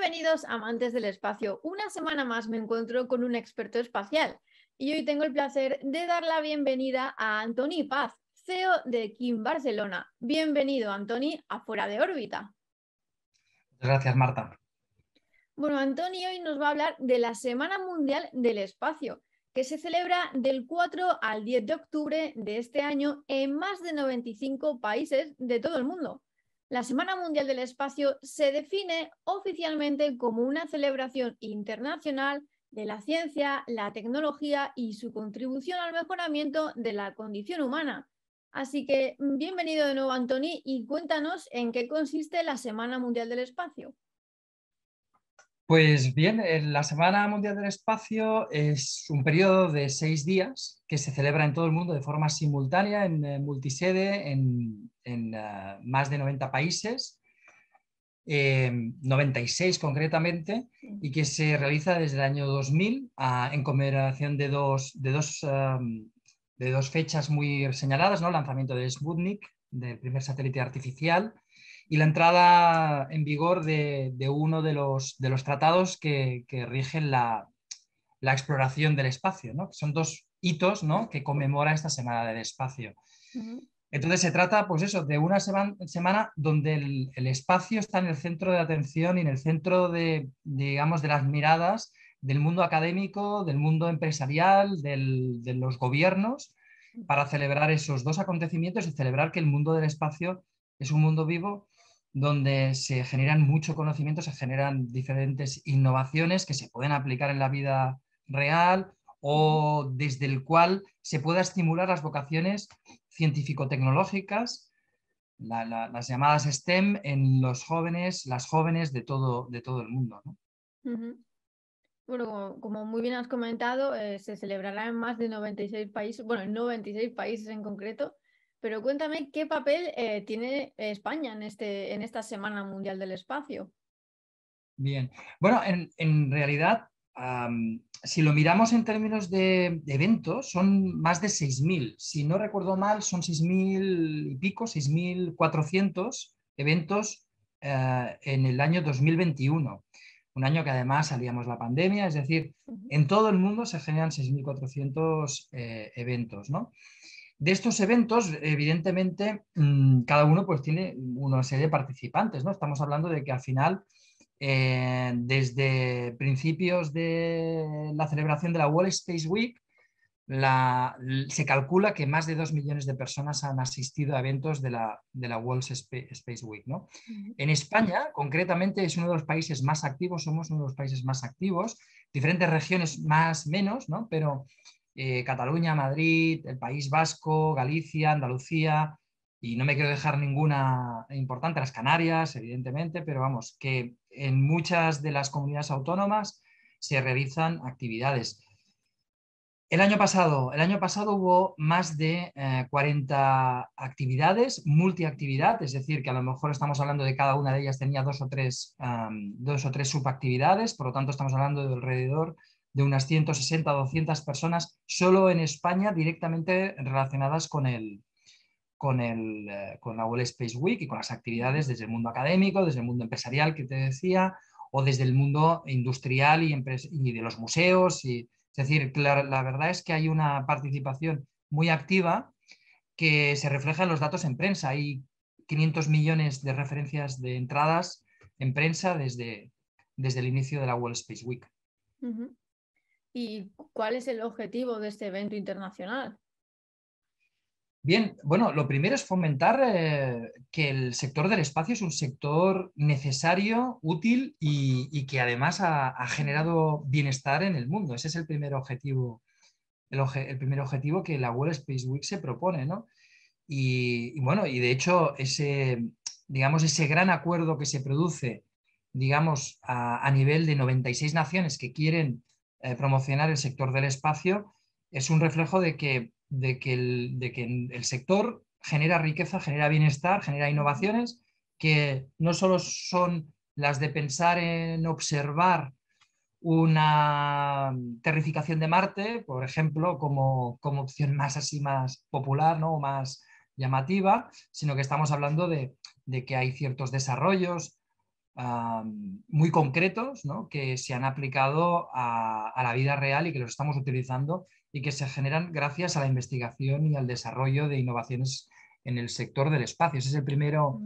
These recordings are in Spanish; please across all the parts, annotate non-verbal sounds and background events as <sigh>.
Bienvenidos amantes del espacio. Una semana más me encuentro con un experto espacial y hoy tengo el placer de dar la bienvenida a Antoni Paz, CEO de Kim Barcelona. Bienvenido, Antoni, a Fuera de órbita. Gracias, Marta. Bueno, Antoni hoy nos va a hablar de la Semana Mundial del Espacio, que se celebra del 4 al 10 de octubre de este año en más de 95 países de todo el mundo. La Semana Mundial del Espacio se define oficialmente como una celebración internacional de la ciencia, la tecnología y su contribución al mejoramiento de la condición humana. Así que bienvenido de nuevo, Anthony, y cuéntanos en qué consiste la Semana Mundial del Espacio. Pues bien, eh, la Semana Mundial del Espacio es un periodo de seis días que se celebra en todo el mundo de forma simultánea, en eh, multisede, en, en eh, más de 90 países, 96 concretamente, y que se realiza desde el año 2000 ah, en conmemoración de dos, de, de dos fechas muy señaladas, ¿no? lanzamiento de Sputnik, del primer satélite artificial, y la entrada en vigor de, uno de los, tratados que, rigen la, exploración del espacio. ¿no? Son dos hitos que conmemora esta Semana del Espacio. Entonces se trata, pues eso, de una semana donde el, espacio está en el centro de atención y en el centro de, digamos, de las miradas del mundo académico, del mundo empresarial, de los gobiernos, para celebrar esos dos acontecimientos y celebrar que el mundo del espacio es un mundo vivo donde se generan mucho conocimiento, se generan diferentes innovaciones que se pueden aplicar en la vida real o desde el cual se pueda estimular las vocaciones científico-tecnológicas, las llamadas STEM en los jóvenes, las jóvenes de todo, el mundo. Bueno, como muy bien has comentado, eh, se celebrará en más de 96 países, bueno, en 96 países en concreto, pero cuéntame qué papel eh, tiene España en, este, en esta Semana Mundial del Espacio. Bien, bueno, en, realidad, si lo miramos en términos de, eventos, son más de 6.000. Si no recuerdo mal, son 6.000 y pico, 6.400 eventos eh, en el año 2021 un año que además salíamos la pandemia, es decir, en todo el mundo se generan 6.400 eh, eventos, ¿no? De estos eventos, evidentemente, mm, cada uno pues, tiene una serie de participantes. ¿no? Estamos hablando de que al final, eh, desde principios de la celebración de la Wall Space Week, se calcula que más de dos millones de personas han asistido a eventos de la, de World Space Week. ¿no? En España, concretamente, es uno de los países más activos, somos uno de los países más activos, diferentes regiones más, menos, ¿no? pero eh, Cataluña, Madrid, el País Vasco, Galicia, Andalucía, y no me quiero dejar ninguna importante, las Canarias, evidentemente, pero vamos, que en muchas de las comunidades autónomas se realizan actividades. El año pasado, el año pasado hubo más de 40 eh, actividades, multiactividad, es decir, que a lo mejor estamos hablando de cada una de ellas tenía dos o tres, dos o tres subactividades, por lo tanto estamos hablando de alrededor de unas 160 200 personas solo en España directamente relacionadas con, el, con, el, eh, con la World Space Week y con las actividades desde el mundo académico, desde el mundo empresarial que te decía, o desde el mundo industrial y, de los museos. Y, es decir, la, la verdad es que hay una participación muy activa que se refleja en los datos en prensa. Hay 500 millones de referencias de entradas en prensa desde, desde el inicio de la World Space Week y cuál es el objetivo de este evento internacional. Bien, bueno, lo primero es fomentar eh, que el sector del espacio es un sector necesario, útil y, que además ha, generado bienestar en el mundo. Ese es el primer objetivo, el, primer objetivo que la World Space Week se propone, ¿no? Y, bueno, y de hecho ese, digamos, ese gran acuerdo que se produce, digamos, a, a nivel de 96 naciones que quieren eh, promocionar el sector del espacio es un reflejo de que, de que, el, de que el sector genera riqueza, genera bienestar, genera innovaciones que no solo son las de pensar en observar una terrificación de Marte, por ejemplo, como, opción más así, más popular ¿no? o más llamativa, sino que estamos hablando de, de, que hay ciertos desarrollos, Ah, muy concretos ¿no? que se han aplicado a, la vida real y que los estamos utilizando y que se generan gracias a la investigación y al desarrollo de innovaciones en el sector del espacio. Ese es el primero,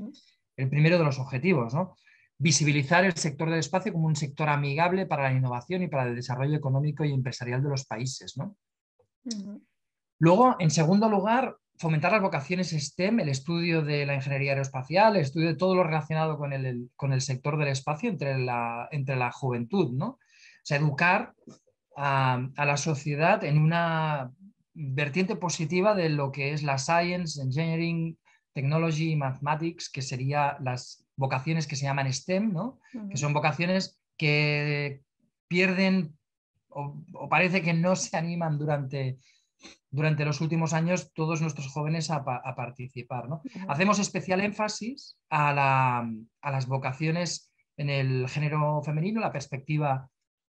el primero de los objetivos. ¿no? Visibilizar el sector del espacio como un sector amigable para la innovación y para el desarrollo económico y empresarial de los países. ¿no? Luego, en segundo lugar, fomentar las vocaciones STEM, el estudio de la ingeniería aeroespacial, el estudio de todo lo relacionado con el, con el sector del espacio entre la, entre la juventud, ¿no? O sea, educar a, la sociedad en una vertiente positiva de lo que es la science, engineering, technology mathematics, que serían las vocaciones que se llaman STEM, ¿no? Que son vocaciones que pierden o parece que no se animan durante durante los últimos años todos nuestros jóvenes a, participar. Hacemos especial énfasis a, las vocaciones en el género femenino, la perspectiva,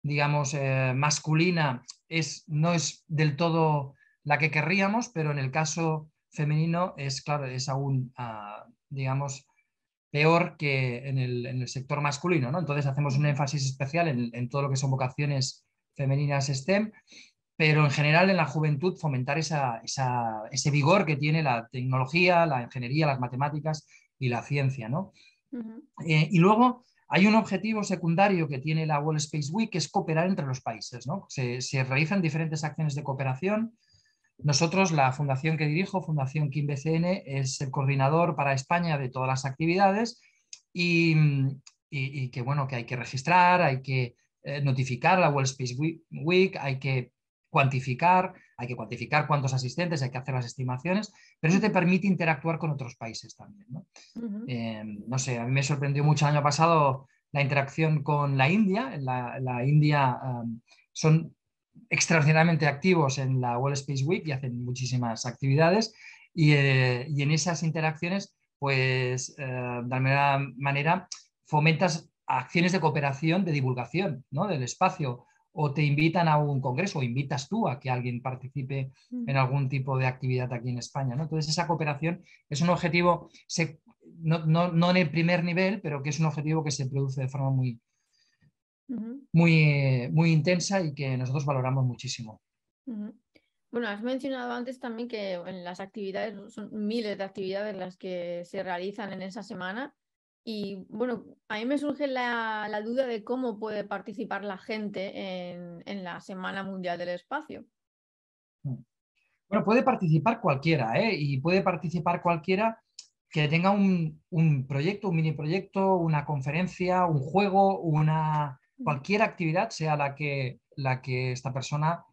digamos, eh, masculina es, no es del todo la que querríamos, pero en el caso femenino es, claro, es aún, ah, digamos, peor que en el, sector masculino. ¿no? Entonces hacemos un énfasis especial en, en todo lo que son vocaciones femeninas STEM pero en general en la juventud fomentar ese vigor que tiene la tecnología, la ingeniería, las matemáticas y la ciencia. Eh, y luego hay un objetivo secundario que tiene la World Space Week, que es cooperar entre los países. Se, realizan diferentes acciones de cooperación. Nosotros, la fundación que dirijo, Fundación Kim BCN, es el coordinador para España de todas las actividades y, y, que, bueno, que hay que registrar, hay que eh, notificar la World Space Week, hay que cuantificar, hay que cuantificar cuántos asistentes, hay que hacer las estimaciones, pero eso te permite interactuar con otros países también. No, em, sé, a mí me sorprendió mucho el año pasado la interacción con la India. La, India son extraordinariamente activos en la World Space Week y hacen muchísimas actividades y, eh, en esas interacciones, pues eh, de alguna manera fomentas acciones de cooperación, de divulgación del espacio o te invitan a un congreso o invitas tú a que alguien participe mm. en algún tipo de actividad aquí en España. Entonces, esa cooperación es un objetivo, no, en el primer nivel, pero que es un objetivo que se produce de forma muy, eh, muy, intensa y que nosotros valoramos muchísimo. Bueno, has mencionado antes también que en las actividades, son miles de actividades las que se realizan en esa semana. Y bueno, a mí me surge la, duda de cómo puede participar la gente en, la Semana Mundial del Espacio. Mm. Bueno, puede participar cualquiera, ¿eh? Y puede participar cualquiera que tenga un, proyecto, un mini proyecto, una conferencia, un juego, una mm. cualquier actividad sea la que, la que esta persona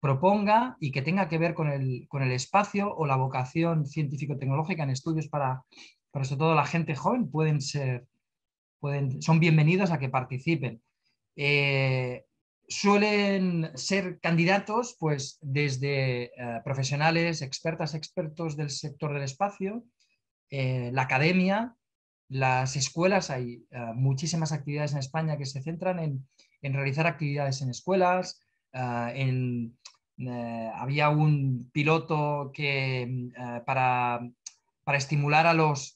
proponga y que tenga que ver con el, con el espacio o la vocación científico-tecnológica en estudios para, pero sobre todo la gente joven pueden ser, pueden, son bienvenidos a que participen. Eh, suelen ser candidatos, pues, desde eh, profesionales, expertas, expertos del sector del espacio, eh, la academia, las escuelas. Hay muchísimas actividades en España que se centran en, realizar actividades en escuelas, había un piloto que para para estimular a los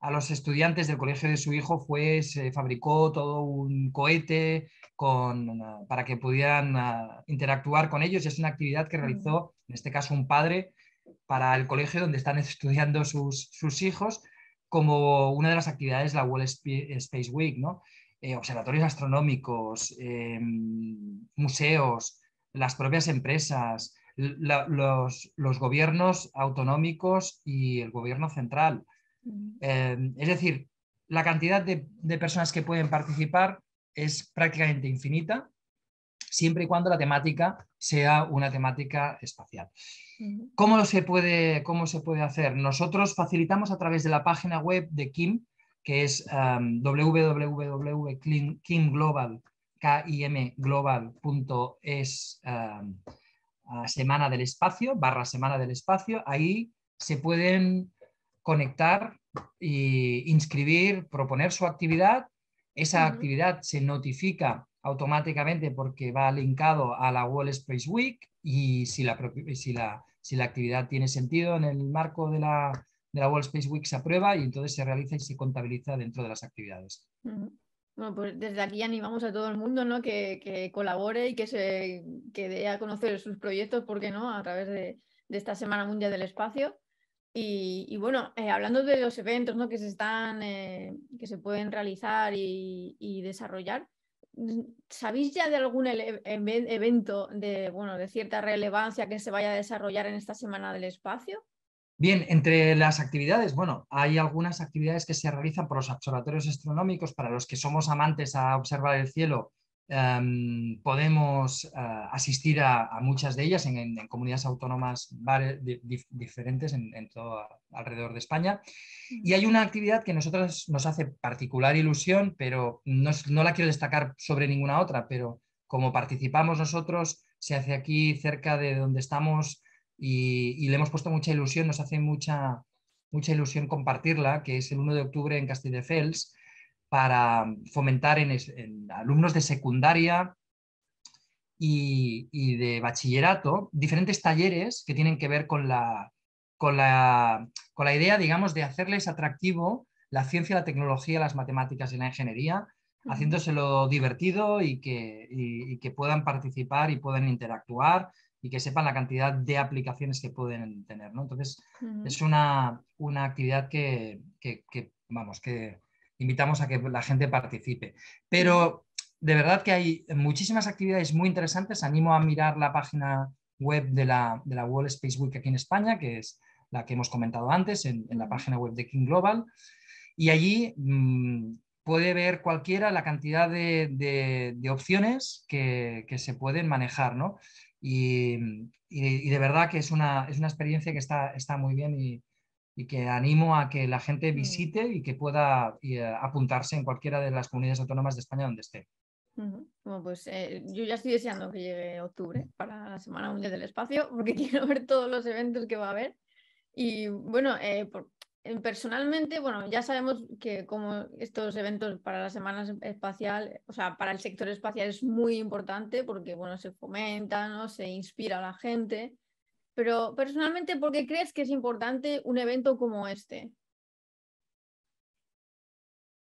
a los estudiantes del colegio de su hijo fue, se fabricó todo un cohete ah, para que pudieran ah, interactuar con ellos. Es una actividad que realizó, en este caso, un padre para el colegio donde están <laughs> estudiando sus, hijos como una de las actividades de la World Space Week, eh, observatorios astronómicos, em, museos, las propias empresas, los, los, gobiernos autonómicos y el gobierno central. Em, es decir, la cantidad de, personas que pueden participar es prácticamente infinita, siempre y cuando la temática sea una temática espacial. ¿Cómo se puede, cómo se puede hacer? Nosotros facilitamos a través de la página web de Kim, que es um, em, www.kimglobal.es em, semana del espacio, barra semana del espacio. Ahí se pueden conectar y inscribir, proponer su actividad. Esa actividad se notifica automáticamente porque va linkado a la Wall Space Week y si la, actividad tiene sentido en el marco de la, de Wall Space Week se aprueba y entonces se realiza y se contabiliza dentro de las actividades. pues desde aquí animamos a todo el mundo que, colabore y que, se, dé a conocer sus proyectos, porque no?, a través de, de esta Semana Mundial del Espacio. Y, bueno, eh, hablando de los eventos ¿no? que, se están, eh, que se pueden realizar y, y, desarrollar, ¿sabéis ya de algún evento de, bueno, de cierta relevancia que se vaya a desarrollar en esta semana del espacio? Bien, entre las actividades, bueno, hay algunas actividades que se realizan por los observatorios astronómicos para los que somos amantes a observar el cielo Em, podemos eh, asistir a, muchas de ellas en, comunidades autónomas diferentes en, todo alrededor de España. Y hay una actividad que nosotros nos hace particular ilusión, pero no, no la quiero destacar sobre ninguna otra, pero como participamos nosotros, se hace aquí cerca de donde estamos y, le hemos puesto mucha ilusión, nos hace mucha, mucha ilusión compartirla, que es el 1 de octubre en Castelldefels, para mm, fomentar en, alumnos de secundaria y, de bachillerato diferentes talleres que tienen que ver con la, con la, con la idea, digamos, de hacerles atractivo la ciencia, la tecnología, las matemáticas y la ingeniería, haciéndoselo divertido y que, y, que, puedan participar y puedan interactuar y que sepan la cantidad de aplicaciones que pueden tener. ¿no? Entonces, es una, una, actividad que, que vamos, que, invitamos a que la gente participe. Pero de verdad que hay muchísimas actividades muy interesantes. Animo a mirar la página web de la, de la World Space Week aquí en España, que es la que hemos comentado antes, en, la página web de King Global. Y allí mm, puede ver cualquiera la cantidad de, opciones que, se pueden manejar, ¿no? Y, y, de verdad que es una, es una experiencia que está, está muy bien y, y que animo a que la gente mm. visite y que pueda eh, apuntarse en cualquiera de las comunidades autónomas de España donde esté. Bueno, pues eh, yo ya estoy deseando que llegue octubre para la Semana Mundial del Espacio, porque <laughs> quiero ver todos los eventos que va a haber. Y bueno, eh, personalmente, bueno, ya sabemos que como estos eventos para la Semana Espacial, o sea, para el sector espacial es muy importante porque, bueno, se fomenta, ¿no? Se inspira a la gente pero personalmente, ¿por qué crees que es importante un evento como este?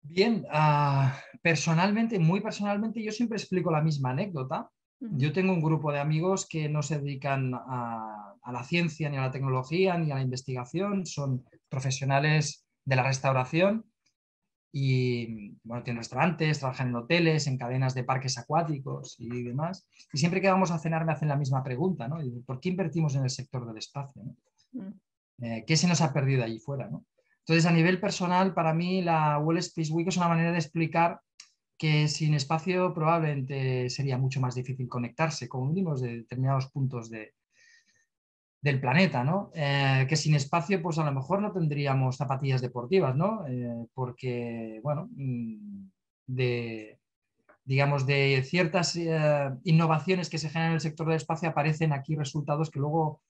Bien, ah, personalmente, muy personalmente, yo siempre explico la misma anécdota. Yo tengo un grupo de amigos que no se dedican a, la ciencia, ni a la tecnología, ni a la investigación, son profesionales de la restauración y bueno, tiene restaurantes, trabajan en hoteles, en cadenas de parques acuáticos y demás. Y siempre que vamos a cenar me hacen la misma pregunta, ¿no? ¿Por qué invertimos en el sector del espacio? Mm. Eh, ¿Qué se nos ha perdido allí fuera? Entonces, a nivel personal, para mí la Wall Space Week es una manera de explicar que sin espacio probablemente sería mucho más difícil conectarse, con mínimo, de determinados puntos de, del planeta, ¿no? Eh, que sin espacio, pues a lo mejor no tendríamos zapatillas deportivas, ¿no? Eh, porque, bueno, mm, de, digamos, de ciertas eh, innovaciones que se generan en el sector del espacio aparecen aquí resultados que luego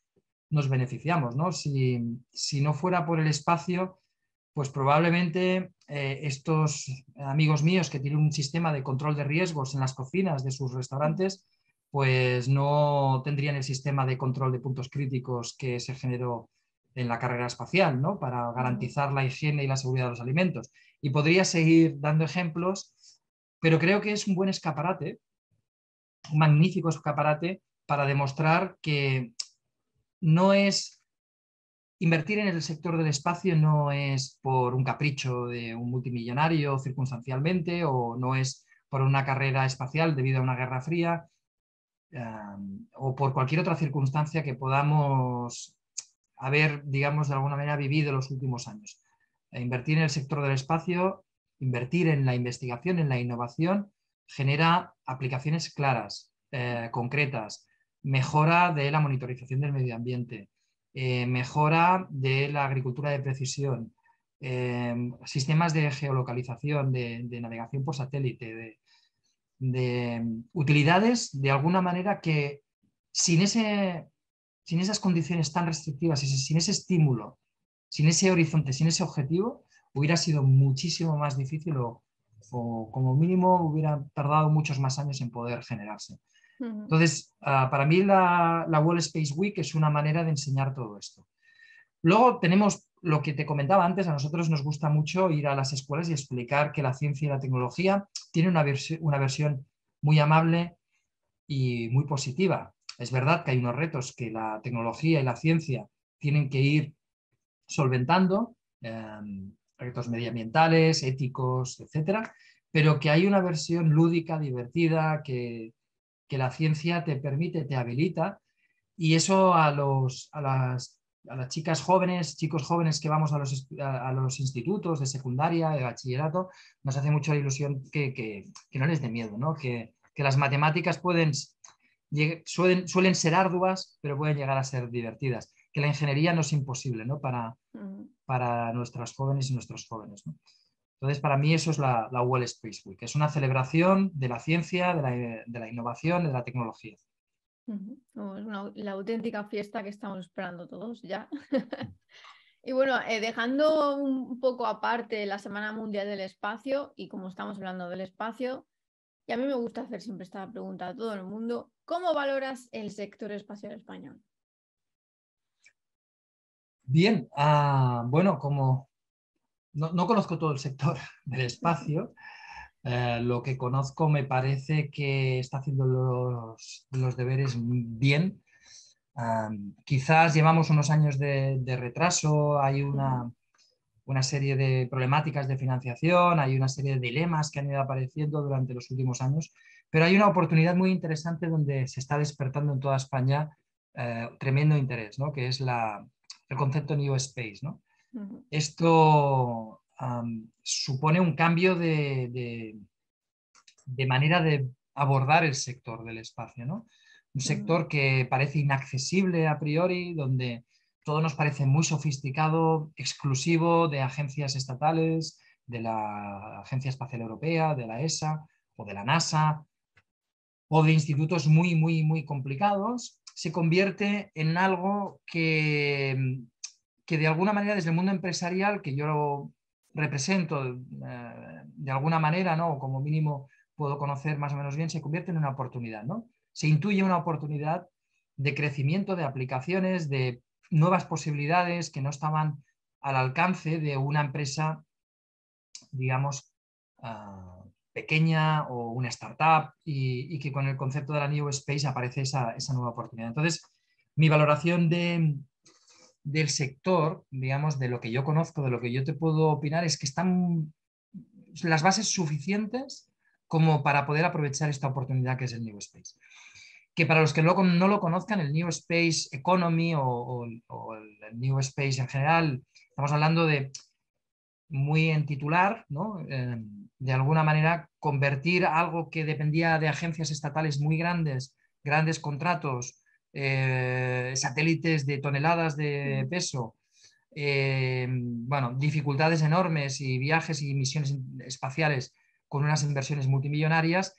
nos beneficiamos, ¿no? Si, si no fuera por el espacio, pues probablemente estos amigos míos que tienen un sistema de control de riesgos en las cocinas de sus restaurantes, pues no tendrían el sistema de control de puntos críticos que se generó en la carrera espacial, ¿no? Para garantizar la higiene y la seguridad de los alimentos. Y podría seguir dando ejemplos, pero creo que es un buen escaparate, un magnífico escaparate para demostrar que no es invertir en el sector del espacio no es por un capricho de un multimillonario circunstancialmente o no es por una carrera espacial debido a una guerra fría, o por cualquier otra circunstancia que podamos haber, digamos, de alguna manera vivido los últimos años. E invertir en el sector del espacio, invertir en la investigación, en la innovación, genera aplicaciones claras, eh, concretas, mejora de la monitorización del medio ambiente, eh, mejora de la agricultura de precisión, eh, sistemas de geolocalización, de, de, navegación por satélite, de, de utilidades de alguna manera que sin, ese, sin esas condiciones tan restrictivas, sin ese estímulo, sin ese horizonte, sin ese objetivo, hubiera sido muchísimo más difícil o, como mínimo hubiera tardado muchos más años en poder generarse. Entonces, ah, para mí la, la Wall Space Week es una manera de enseñar todo esto. Luego tenemos lo que te comentaba antes, a nosotros nos gusta mucho ir a las escuelas y explicar que la ciencia y la tecnología tienen una, una versión muy amable y muy positiva. Es verdad que hay unos retos que la tecnología y la ciencia tienen que ir solventando, em, retos medioambientales, éticos, etcétera, pero que hay una versión lúdica, divertida, que, que la ciencia te permite, te habilita, y eso a, los, a las a las chicas jóvenes, chicos jóvenes que vamos a los, a, los, institutos de secundaria, de bachillerato, nos hace mucha ilusión que, no les dé miedo, ¿no? que, las matemáticas pueden, suelen, suelen, ser arduas, pero pueden llegar a ser divertidas, que la ingeniería no es imposible ¿no? Para, para nuestras jóvenes y nuestros jóvenes. Entonces, para mí eso es la, la Space Week, es una celebración de la ciencia, de la, de la innovación, de la tecnología es la auténtica fiesta que estamos esperando todos ya. <laughs> y bueno, eh, dejando un poco aparte la Semana Mundial del Espacio, y como estamos hablando del espacio, y a mí me gusta hacer siempre esta pregunta a todo el mundo, ¿cómo valoras el sector espacial español? Bien, ah, bueno, como no, no, conozco todo el sector <laughs> del espacio, eh, lo que conozco me parece que está haciendo los, deberes bien. quizás llevamos unos años de, retraso, hay una, serie de problemáticas de financiación, hay una serie de dilemas que han ido apareciendo durante los últimos años, pero hay una oportunidad muy interesante donde se está despertando en toda España eh, tremendo interés, ¿no? que es la, el concepto New Space. ¿no? Esto supone un cambio de, de, manera de abordar el sector del espacio, ¿no? Un mm. sector que parece inaccesible a priori, donde todo nos parece muy sofisticado, exclusivo de agencias estatales, de la Agencia Espacial Europea, de la ESA o de la NASA, o de institutos muy, muy, muy complicados, se convierte en algo que, que de alguna manera desde el mundo empresarial, que yo represento eh, de alguna manera, ¿no? o como mínimo puedo conocer más o menos bien, se convierte en una oportunidad. ¿no? Se intuye una oportunidad de crecimiento de aplicaciones, de nuevas posibilidades que no estaban al alcance de una empresa, digamos, ah, pequeña o una startup y, que con el concepto de la New Space aparece esa nueva oportunidad. Entonces, mi valoración de, del sector, digamos, de lo que yo conozco, de lo que yo te puedo opinar, es que están las bases suficientes como para poder aprovechar esta oportunidad que es el New Space. Que para los que no lo conozcan, el New Space Economy o, el New Space en general, estamos hablando de muy en titular, ¿no? Eh, de alguna manera convertir algo que dependía de agencias estatales muy grandes, grandes contratos, eh, satélites de toneladas de mm. peso, eh, bueno, dificultades enormes y viajes y misiones espaciales con unas inversiones multimillonarias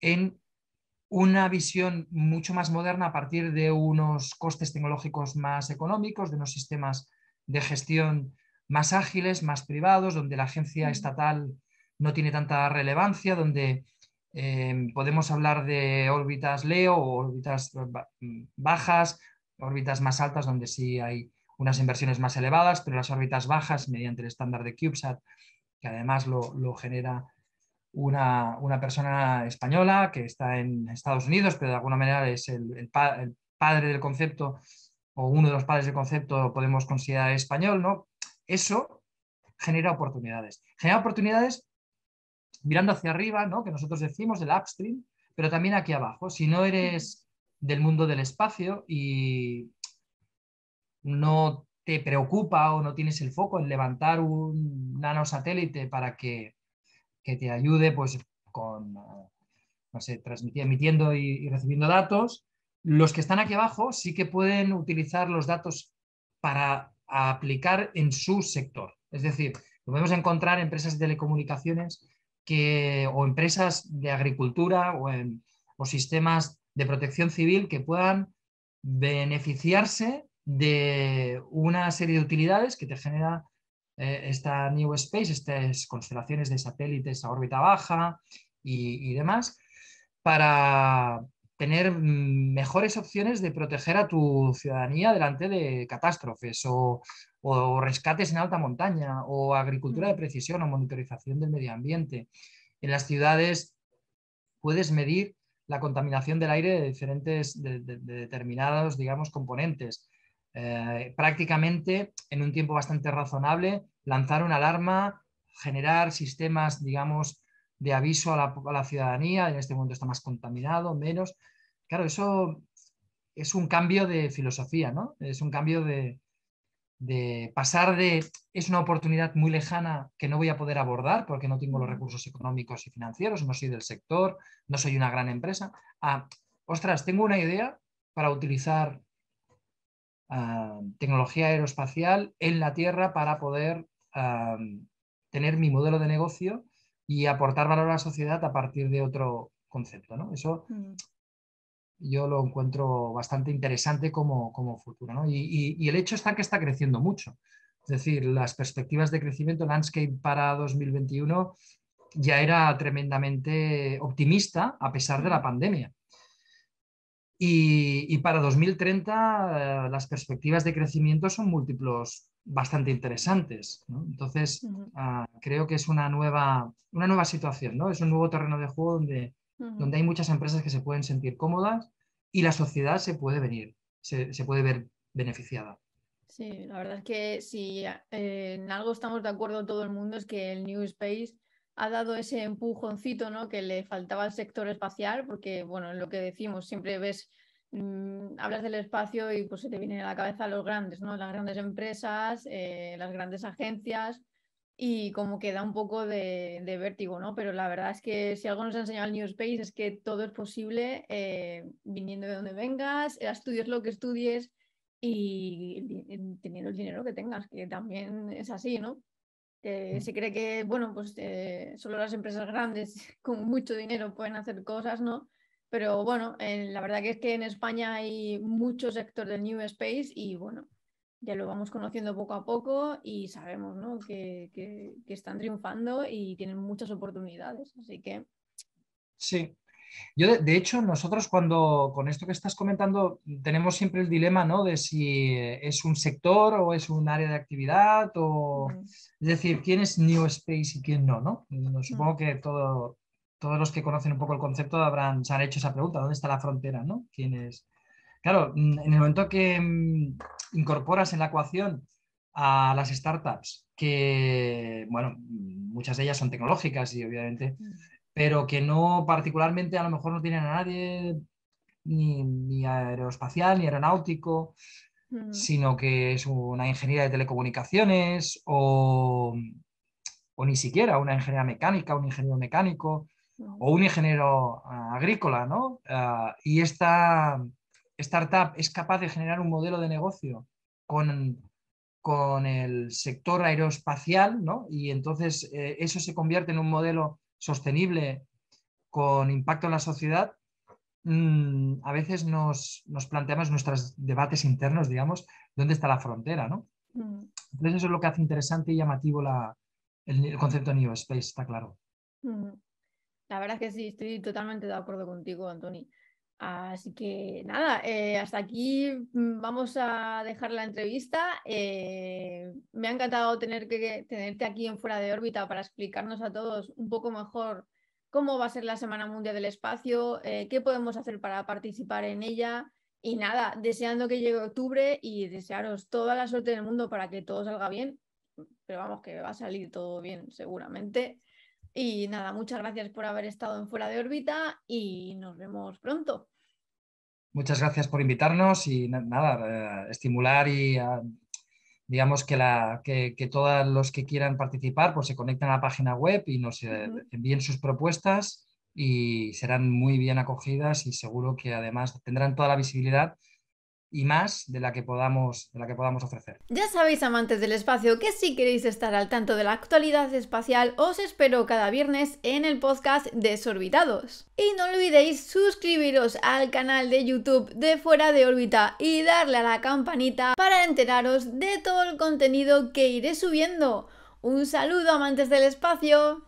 en una visión mucho más moderna a partir de unos costes tecnológicos más económicos, de unos sistemas de gestión más ágiles, más privados, donde la agencia mm. estatal no tiene tanta relevancia, donde Em, podemos hablar de órbitas Leo o órbitas bajas, órbitas más altas donde sí hay unas inversiones más elevadas, pero las órbitas bajas mediante el estándar de CubeSat, que además lo, genera una, persona española que está en Estados Unidos, pero de alguna manera es el, padre del concepto o uno de los padres del concepto podemos considerar español, ¿no? Eso genera oportunidades. Genera oportunidades mirando hacia arriba, ¿no? que nosotros decimos, el upstream, pero también aquí abajo. Si no eres del mundo del espacio y no te preocupa o no tienes el foco en levantar un nanosatélite para que, te ayude pues, con, no sé, emitiendo y, y recibiendo datos, los que están aquí abajo sí que pueden utilizar los datos para aplicar en su sector. Es decir, podemos encontrar empresas de telecomunicaciones que, o empresas de agricultura o, sistemas de protección civil que puedan beneficiarse de una serie de utilidades que te genera eh, esta New Space, estas constelaciones de satélites a órbita baja y, y demás, para tener mm, mejores opciones de proteger a tu ciudadanía delante de catástrofes o, o rescates en alta montaña, o agricultura de mm. precisión, o monitorización del medio ambiente. En las ciudades puedes medir la contaminación del aire de diferentes, de, determinados, digamos, componentes. Eh, prácticamente en un tiempo bastante razonable, lanzar una alarma, generar sistemas, digamos, de aviso a la, ciudadanía, en este momento está más contaminado, menos. Claro, eso es un cambio de filosofía, ¿no? Es un cambio de, de pasar de es una oportunidad muy lejana que no voy a poder abordar porque no tengo los recursos económicos y financieros, no soy del sector, no soy una gran empresa, a, ostras, tengo una idea para utilizar ah, tecnología aeroespacial en la Tierra para poder ah, tener mi modelo de negocio y aportar valor a la sociedad a partir de otro concepto. ¿no? Eso mm yo lo encuentro bastante interesante como, futuro. Y, el hecho está que está creciendo mucho. Es decir, las perspectivas de crecimiento landscape para 2021 ya era tremendamente optimista a pesar de la pandemia. Y, para 2030 eh, las perspectivas de crecimiento son múltiplos bastante interesantes. Entonces, ah, creo que es una nueva, una nueva situación, ¿no? es un nuevo terreno de juego donde donde hay muchas empresas que se pueden sentir cómodas y la sociedad se puede venir, se, puede ver beneficiada. Sí, la verdad es que si eh, en algo estamos de acuerdo todo el mundo es que el New Space ha dado ese empujoncito ¿no? que le faltaba al sector espacial, porque, bueno, lo que decimos, siempre ves, mm, hablas del espacio y pues se te vienen a la cabeza los grandes, ¿no? Las grandes empresas, eh, las grandes agencias, y como que da un poco de, vértigo, ¿no? Pero la verdad es que si algo nos ha enseñado el New Space es que todo es posible eh, viniendo de donde vengas, eh, estudies lo que estudies y teniendo el dinero que tengas, que también es así, ¿no? se cree que, bueno, pues eh, solo las empresas grandes <laughs> con mucho dinero pueden hacer cosas, ¿no? Pero bueno, la verdad que es que en España hay mucho sector del New Space y bueno, ya lo vamos conociendo poco a poco y sabemos que, están triunfando y tienen muchas oportunidades. Así que. Sí. Yo, de, hecho, nosotros cuando con esto que estás comentando tenemos siempre el dilema ¿no? de si es un sector o es un área de actividad o... Es decir, quién es New Space y quién no, ¿no? supongo que todo, todos los que conocen un poco el concepto habrán, se han hecho esa pregunta, ¿dónde está la frontera, ¿no? ¿Quién es, Claro, en el momento que mm, incorporas en la ecuación a las startups, que, bueno, muchas de ellas son tecnológicas y obviamente, mm. pero que no particularmente a lo mejor no tienen a nadie ni, aeroespacial, ni aeronáutico, mm. sino que es una ingeniería de telecomunicaciones o, ni siquiera una ingeniería mecánica, un ingeniero mecánico o un ingeniero agrícola, ¿no? Ah, y esta startup es capaz de generar un modelo de negocio con, el sector aeroespacial, ¿no? Y entonces eh, eso se convierte en un modelo sostenible con impacto en la sociedad, mm, a veces nos, planteamos nuestros debates internos, digamos, dónde está la frontera, ¿no? Mm. Entonces eso es lo que hace interesante y llamativo el, concepto New Space, está claro. Mm. La verdad es que sí, estoy totalmente de acuerdo contigo, Antoni. Así que nada, eh, hasta aquí mm, vamos a dejar la entrevista. Eh, me ha encantado tener que, tenerte aquí en Fuera de órbita para explicarnos a todos un poco mejor cómo va a ser la Semana Mundial del Espacio, eh, qué podemos hacer para participar en ella. Y nada, deseando que llegue octubre y desearos toda la suerte del mundo para que todo salga bien. Pero vamos, que va a salir todo bien seguramente. Y nada, muchas gracias por haber estado en Fuera de órbita y nos vemos pronto. Muchas gracias por invitarnos y nada, eh, estimular y ah, digamos que, la, todos los que quieran participar pues se conecten a la página web y nos eh, envíen sus propuestas y serán muy bien acogidas y seguro que además tendrán toda la visibilidad y más de la que podamos, la que podamos ofrecer. Ya sabéis, amantes del espacio, que si queréis estar al tanto de la actualidad espacial, os espero cada viernes en el podcast Desorbitados. Y no olvidéis suscribiros al canal de YouTube de Fuera de órbita y darle a la campanita para enteraros de todo el contenido que iré subiendo. Un saludo, amantes del espacio.